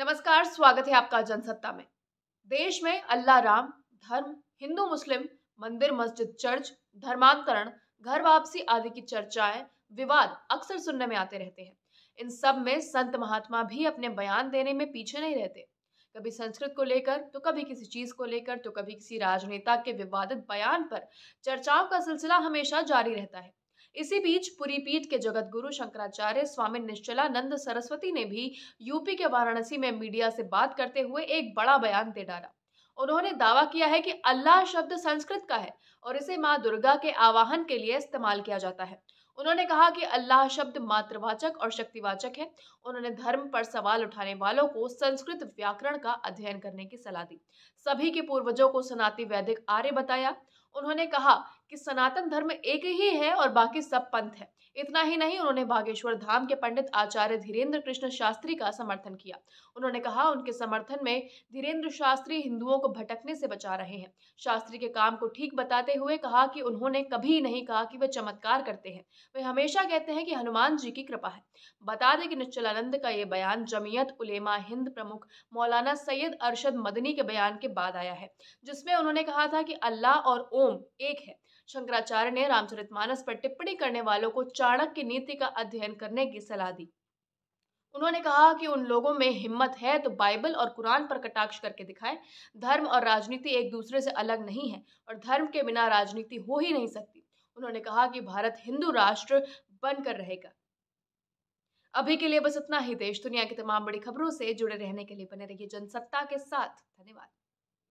नमस्कार स्वागत है आपका जनसत्ता में देश में अल्लाह राम धर्म हिंदू मुस्लिम मंदिर मस्जिद चर्च धर्मांतरण घर वापसी आदि की चर्चाएं विवाद अक्सर सुनने में आते रहते हैं इन सब में संत महात्मा भी अपने बयान देने में पीछे नहीं रहते कभी संस्कृत को लेकर तो कभी किसी चीज को लेकर तो कभी किसी राजनेता के विवादित बयान पर चर्चाओं का सिलसिला हमेशा जारी रहता है इसी बीच पुरी पीठ के जगत गुरु शंकराचार्य स्वामी निश्चलानंद सरस्वती ने भी यूपी के वाराणसी में मीडिया से बात करते हुए एक बड़ा बयान दे डाला उन्होंने दावा किया है कि अल्लाह शब्द संस्कृत का है और इसे माँ दुर्गा के आवाहन के लिए इस्तेमाल किया जाता है उन्होंने कहा कि अल्लाह शब्द मातृवाचक और शक्तिवाचक है उन्होंने धर्म पर सवाल उठाने वालों को संस्कृत व्याकरण का अध्ययन करने की सलाह दी सभी के पूर्वजों को सनाती वैदिक आर्य बताया उन्होंने कहा कि सनातन धर्म एक ही है और बाकी सब पंथ है इतना ही नहीं उन्होंने बागेश्वर धाम के पंडित आचार्य धीरेन्द्र कृष्ण शास्त्री का समर्थन किया उन्होंने कहा उनके समर्थन में धीरेन्द्र शास्त्री हिंदुओं को भटकने से बचा रहे हैं शास्त्री के काम को ठीक बताते हुए कहा कि उन्होंने कभी नहीं कहा कि वे चमत्कार करते हैं वे हमेशा कहते हैं कि हनुमान जी की कृपा है बता दें कि निश्चलानंद का ये बयान जमीयत उलेमा हिंद प्रमुख मौलाना सैयद अरशद मदनी के बयान के बाद आया है जिसमें उन्होंने कहा था कि अल्लाह और ओम एक है शंकराचार्य ने रामचरितमानस पर टिप्पणी करने वालों को चाणक्य नीति का अध्ययन करने की सलाह दी उन्होंने कहा कि उन लोगों में हिम्मत है तो बाइबल और कुरान पर कटाक्ष करके दिखाएं धर्म और राजनीति एक दूसरे से अलग नहीं है और धर्म के बिना राजनीति हो ही नहीं सकती उन्होंने कहा कि भारत हिंदू राष्ट्र बनकर रहेगा अभी के लिए बस इतना ही देश दुनिया की तमाम बड़ी खबरों से जुड़े रहने के लिए बने रहिए जनसत्ता के साथ धन्यवाद